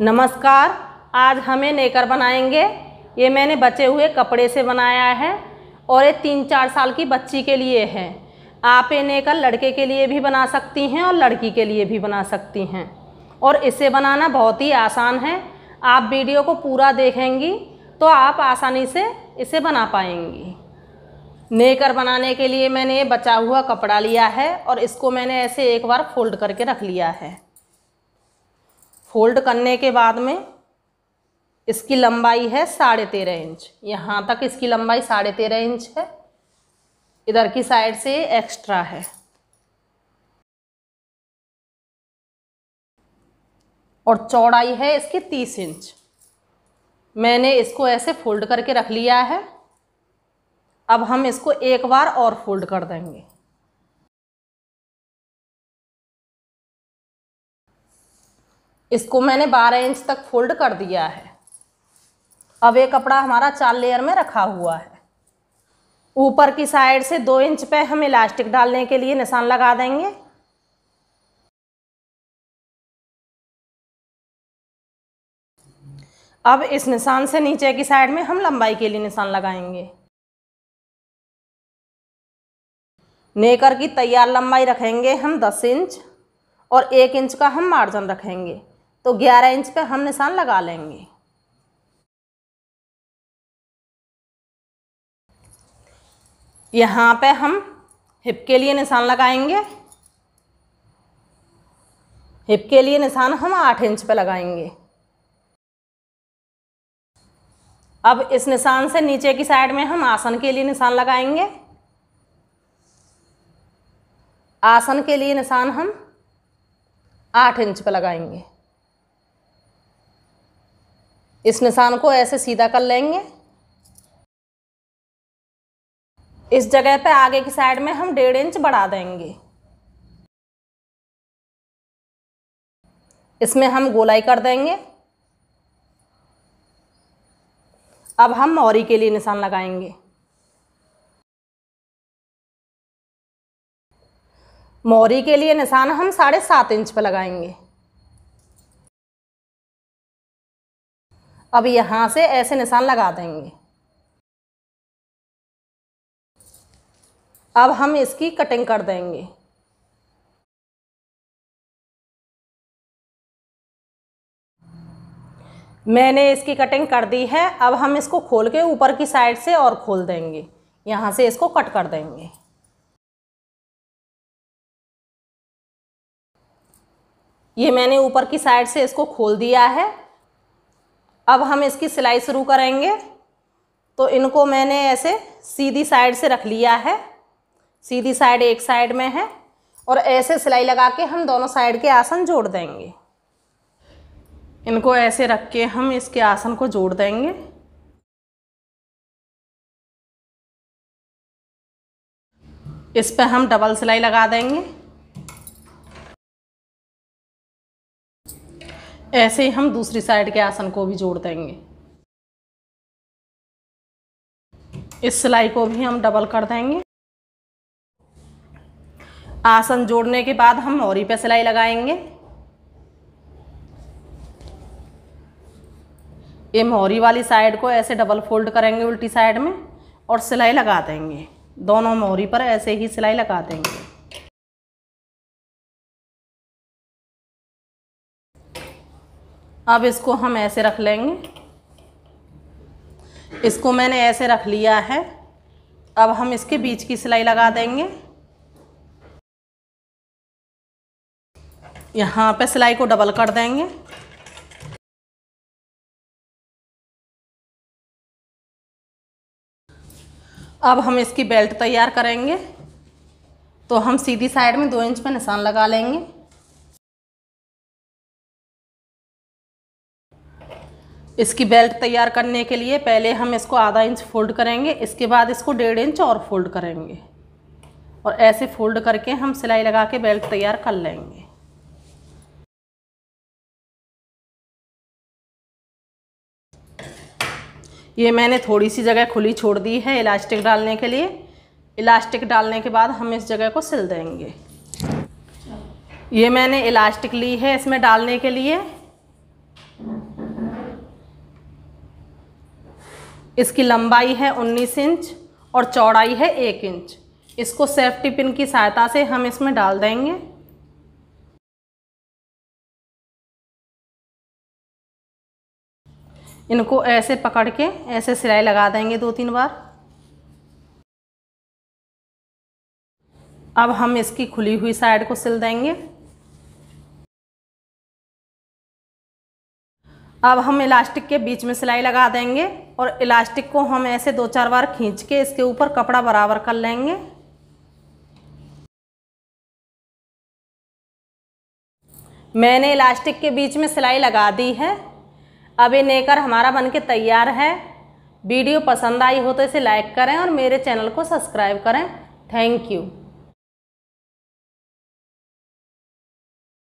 नमस्कार आज हमें नेकर बनाएंगे ये मैंने बचे हुए कपड़े से बनाया है और ये तीन चार साल की बच्ची के लिए है आप ये नेकर लड़के के लिए भी बना सकती हैं और लड़की के लिए भी बना सकती हैं और इसे बनाना बहुत ही आसान है आप वीडियो को पूरा देखेंगी तो आप आसानी से इसे बना पाएंगी नेकर बनाने के लिए मैंने ये बचा हुआ कपड़ा लिया है और इसको मैंने ऐसे एक बार फोल्ड करके रख लिया है फोल्ड करने के बाद में इसकी लंबाई है साढ़े तेरह इंच यहाँ तक इसकी लंबाई साढ़े तेरह इंच है इधर की साइड से एक्स्ट्रा है और चौड़ाई है इसकी तीस इंच मैंने इसको ऐसे फोल्ड करके रख लिया है अब हम इसको एक बार और फोल्ड कर देंगे इसको मैंने 12 इंच तक फोल्ड कर दिया है अब ये कपड़ा हमारा चार लेयर में रखा हुआ है ऊपर की साइड से दो इंच पे हम इलास्टिक डालने के लिए निशान लगा देंगे अब इस निशान से नीचे की साइड में हम लंबाई के लिए निशान लगाएंगे नेकर की तैयार लंबाई रखेंगे हम 10 इंच और एक इंच का हम मार्जिन रखेंगे तो ग्यारह इंच पे हम निशान लगा लेंगे यहाँ पे हम हिप के लिए निशान लगाएंगे हिप के लिए निशान हम आठ इंच पे लगाएंगे अब इस निशान से नीचे की साइड में हम आसन के लिए निशान लगाएंगे आसन के लिए निशान हम आठ इंच पे लगाएंगे इस निशान को ऐसे सीधा कर लेंगे इस जगह पे आगे की साइड में हम डेढ़ इंच बढ़ा देंगे इसमें हम गोलाई कर देंगे अब हम मौरी के लिए निशान लगाएंगे मौरी के लिए निशान हम साढ़े सात इंच पर लगाएंगे अब यहाँ से ऐसे निशान लगा देंगे अब हम इसकी कटिंग कर देंगे मैंने इसकी कटिंग कर दी है अब हम इसको खोल के ऊपर की साइड से और खोल देंगे यहाँ से इसको कट कर देंगे ये मैंने ऊपर की साइड से इसको खोल दिया है अब हम इसकी सिलाई शुरू करेंगे तो इनको मैंने ऐसे सीधी साइड से रख लिया है सीधी साइड एक साइड में है और ऐसे सिलाई लगा के हम दोनों साइड के आसन जोड़ देंगे इनको ऐसे रख के हम इसके आसन को जोड़ देंगे इस पर हम डबल सिलाई लगा देंगे ऐसे ही हम दूसरी साइड के आसन को भी जोड़ देंगे इस सिलाई को भी हम डबल कर देंगे आसन जोड़ने के बाद हम मोरी पे सिलाई लगाएंगे ये मोहरी वाली साइड को ऐसे डबल फोल्ड करेंगे उल्टी साइड में और सिलाई लगा देंगे दोनों मोहरी पर ऐसे ही सिलाई लगा देंगे अब इसको हम ऐसे रख लेंगे इसको मैंने ऐसे रख लिया है अब हम इसके बीच की सिलाई लगा देंगे यहाँ पे सिलाई को डबल कर देंगे अब हम इसकी बेल्ट तैयार करेंगे तो हम सीधी साइड में दो इंच पर निशान लगा लेंगे इसकी बेल्ट तैयार करने के लिए पहले हम इसको आधा इंच फोल्ड करेंगे इसके बाद इसको डेढ़ इंच और फोल्ड करेंगे और ऐसे फोल्ड करके हम सिलाई लगा के बेल्ट तैयार कर लेंगे ये मैंने थोड़ी सी जगह खुली छोड़ दी है इलास्टिक डालने के लिए इलास्टिक डालने के बाद हम इस जगह को सिल देंगे ये मैंने इलास्टिक ली है इसमें डालने के लिए इसकी लंबाई है 19 इंच और चौड़ाई है एक इंच इसको सेफ्टी पिन की सहायता से हम इसमें डाल देंगे इनको ऐसे पकड़ के ऐसे सिलाई लगा देंगे दो तीन बार अब हम इसकी खुली हुई साइड को सिल देंगे अब हम इलास्टिक के बीच में सिलाई लगा देंगे और इलास्टिक को हम ऐसे दो चार बार खींच के इसके ऊपर कपड़ा बराबर कर लेंगे मैंने इलास्टिक के बीच में सिलाई लगा दी है अब ये नेकर हमारा बनके तैयार है वीडियो पसंद आई हो तो इसे लाइक करें और मेरे चैनल को सब्सक्राइब करें थैंक यू